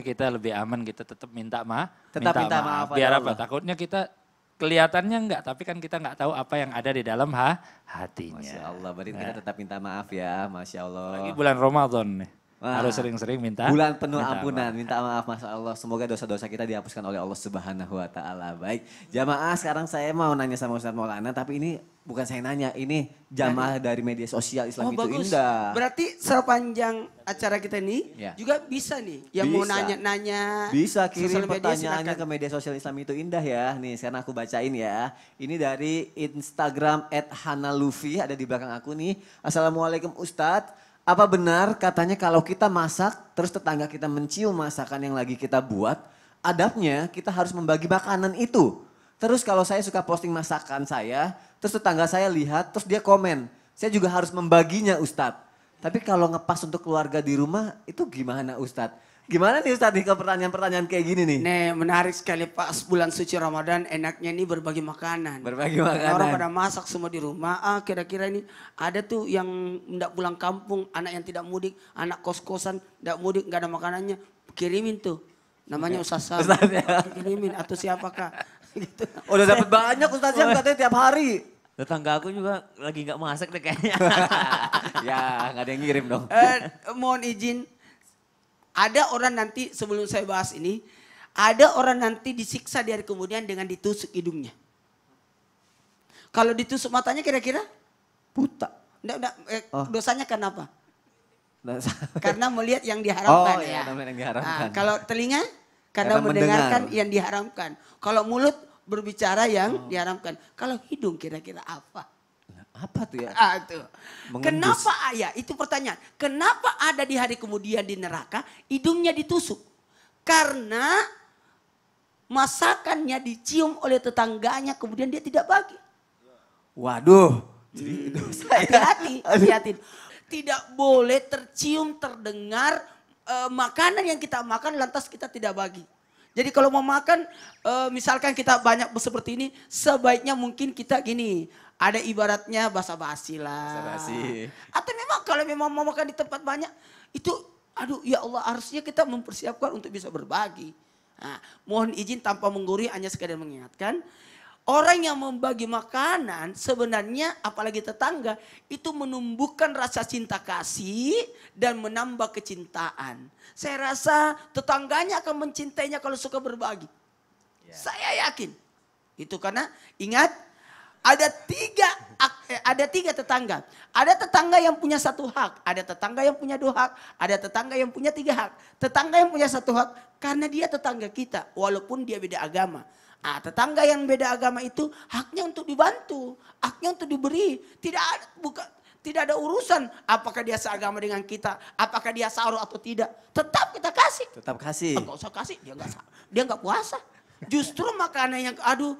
kita lebih aman kita gitu, tetap minta maaf tetap minta, minta maaf, maaf biar ya apa takutnya kita kelihatannya enggak tapi kan kita enggak tahu apa yang ada di dalam ha hatinya Masya Allah berarti nah. kita tetap minta maaf ya Masya Allah lagi bulan Ramadan nih Wah. Harus sering-sering minta. Bulan penuh minta ampunan, maaf. minta maaf Mas Allah. Semoga dosa-dosa kita dihapuskan oleh Allah Subhanahu wa taala. Baik, jamaah sekarang saya mau nanya sama Ustaz Maulana tapi ini bukan saya nanya, ini jamaah dari media sosial Islam oh, itu bagus. indah. Berarti sepanjang acara kita ini ya. juga bisa nih yang bisa. mau nanya-nanya. Bisa kirim pertanyaannya ke media sosial Islam itu indah ya. Nih, sekarang aku bacain ya. Ini dari Instagram @hanalufi ada di belakang aku nih. Assalamualaikum Ustadz. Apa benar katanya kalau kita masak terus tetangga kita mencium masakan yang lagi kita buat, adabnya kita harus membagi makanan itu. Terus kalau saya suka posting masakan saya, terus tetangga saya lihat, terus dia komen. Saya juga harus membaginya Ustadz. Tapi kalau ngepas untuk keluarga di rumah itu gimana Ustadz? Gimana nih Ustadz ke pertanyaan-pertanyaan kayak gini nih? Nih menarik sekali pas bulan suci Ramadan enaknya nih berbagi makanan. Berbagi makanan. Orang pada masak semua di rumah. Ah kira-kira ini ada tuh yang tidak pulang kampung, anak yang tidak mudik, anak kos-kosan tidak mudik, nggak ada makanannya, kirimin tuh. Namanya Ustaz Sam. Ustaz ya. Kirimin atau siapakah. gitu. Oh, udah dapat banyak Ustaz Sam katanya tiap hari. Tetangga aku juga lagi nggak masak deh kayaknya. ya nggak ada yang ngirim dong. Eh, mohon izin ada orang nanti sebelum saya bahas ini, ada orang nanti disiksa di hari kemudian dengan ditusuk hidungnya. Kalau ditusuk matanya kira-kira buta. Nggak, nggak, eh, oh. Dosanya kenapa? Dosa. Oh, iya, karena melihat yang diharamkan oh, ya. Yang diharamkan. Nah, kalau telinga karena, karena mendengarkan mendengar. yang diharamkan. Kalau mulut berbicara yang oh. diharamkan. Kalau hidung kira-kira apa? Apa tuh ya? Ah, tuh. Kenapa ayah? Ya, itu pertanyaan. Kenapa ada di hari kemudian di neraka hidungnya ditusuk? Karena masakannya dicium oleh tetangganya kemudian dia tidak bagi. Waduh, jadi hmm. Hati-hati, hati-hati. Tidak boleh tercium, terdengar uh, makanan yang kita makan lantas kita tidak bagi. Jadi kalau mau makan, eh, misalkan kita banyak seperti ini, sebaiknya mungkin kita gini. Ada ibaratnya basa-basi lah. Basa-basi. Atau memang kalau memang mau makan di tempat banyak, itu aduh ya Allah harusnya kita mempersiapkan untuk bisa berbagi. Nah, mohon izin tanpa menggurui hanya sekadar mengingatkan. Orang yang membagi makanan sebenarnya apalagi tetangga itu menumbuhkan rasa cinta kasih dan menambah kecintaan. Saya rasa tetangganya akan mencintainya kalau suka berbagi. Ya. Saya yakin. Itu karena ingat ada tiga eh, ada tiga tetangga. Ada tetangga yang punya satu hak, ada tetangga yang punya dua hak, ada tetangga yang punya tiga hak. Tetangga yang punya satu hak karena dia tetangga kita walaupun dia beda agama Nah, tetangga yang beda agama itu haknya untuk dibantu, haknya untuk diberi. Tidak ada, bukan, tidak ada urusan apakah dia seagama dengan kita, apakah dia sahur atau tidak. Tetap kita kasih. Tetap kasih. Enggak ah, usah kasih, dia enggak dia enggak puasa. Justru makanan yang aduh,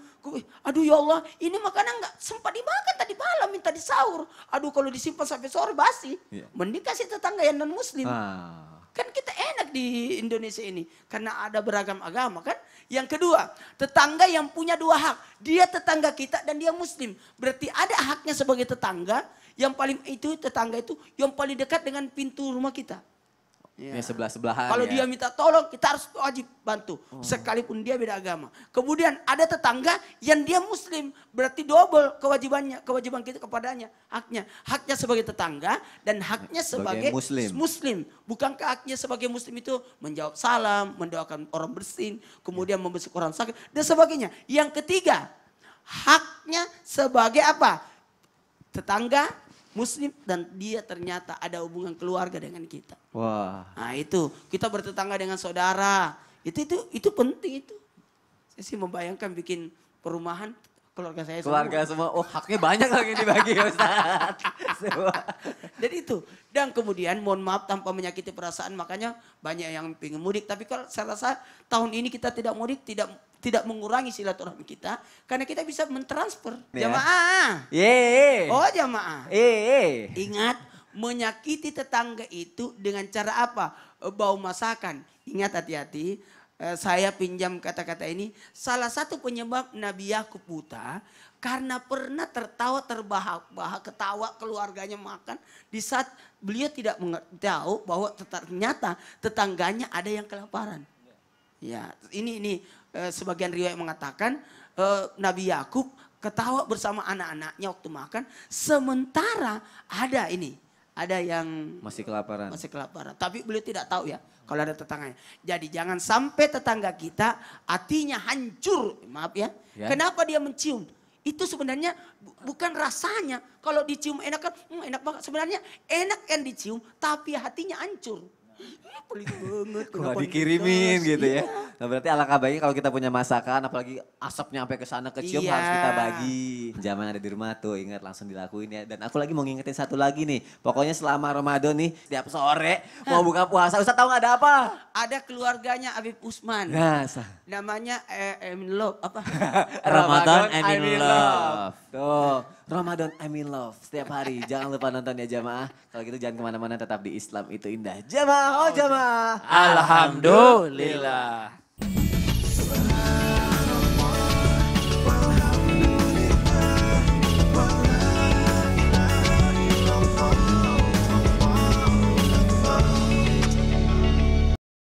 aduh ya Allah, ini makanan enggak sempat dimakan tadi malam minta disahur Aduh kalau disimpan sampai sore basi. Yeah. Mending kasih tetangga yang non muslim. Ah. Kan kita enak di Indonesia ini karena ada beragam agama kan. Yang kedua, tetangga yang punya dua hak. Dia tetangga kita dan dia muslim. Berarti ada haknya sebagai tetangga yang paling itu tetangga itu yang paling dekat dengan pintu rumah kita. Yeah. Ini sebelah-sebelahan. Kalau ya. dia minta tolong, kita harus wajib bantu. Oh. Sekalipun dia beda agama. Kemudian ada tetangga yang dia muslim. Berarti double kewajibannya. Kewajiban kita kepadanya. Haknya. Haknya sebagai tetangga dan haknya sebagai, sebagai muslim. muslim. Bukankah haknya sebagai muslim itu menjawab salam, mendoakan orang bersin, kemudian yeah. membesuk orang sakit, dan sebagainya. Yang ketiga, haknya sebagai apa? Tetangga muslim dan dia ternyata ada hubungan keluarga dengan kita. Wah. Nah itu kita bertetangga dengan saudara. Itu itu itu penting itu. Saya sih membayangkan bikin perumahan keluarga saya keluarga semua. Keluarga semua. Oh haknya banyak lagi dibagi Ustaz. Jadi itu. Dan kemudian mohon maaf tanpa menyakiti perasaan makanya banyak yang ingin mudik. Tapi kalau saya rasa tahun ini kita tidak mudik, tidak tidak mengurangi silaturahmi kita karena kita bisa mentransfer ya. jamaah. Ye. Oh jamaah. Ingat menyakiti tetangga itu dengan cara apa? Bau masakan. Ingat hati-hati eh, saya pinjam kata-kata ini. Salah satu penyebab Nabi Yakub buta karena pernah tertawa terbahak-bahak, ketawa keluarganya makan. Di saat beliau tidak tahu bahwa ternyata tetangganya ada yang kelaparan. Ya, ini ini eh, sebagian riwayat mengatakan eh, Nabi Yakub ketawa bersama anak-anaknya waktu makan. Sementara ada ini, ada yang masih kelaparan. Masih kelaparan. Tapi beliau tidak tahu ya kalau ada tetangganya. Jadi jangan sampai tetangga kita hatinya hancur. Maaf ya. ya. Kenapa dia mencium? Itu sebenarnya bukan rasanya. Kalau dicium enak kan, hmm, enak banget. Sebenarnya enak yang dicium, tapi hatinya hancur pelit banget. gak dikirimin gitu ya. Iya. Nah, berarti alangkah baiknya kalau kita punya masakan apalagi asapnya sampai ke sana kecium iya. harus kita bagi. Zaman ada di rumah tuh ingat langsung dilakuin ya. Dan aku lagi mau ngingetin satu lagi nih. Pokoknya selama Ramadan nih setiap sore Hah. mau buka puasa Ustaz tahu gak ada apa? Ada keluarganya Abib Usman. Nah, namanya eh, eh Love apa? Ramadan Amin Love. Love. Tuh. Ramadan I'm in love setiap hari. jangan lupa nonton ya jamaah. Kalau gitu jangan kemana-mana tetap di Islam itu indah. Jamaah oh jamaah. Alhamdulillah.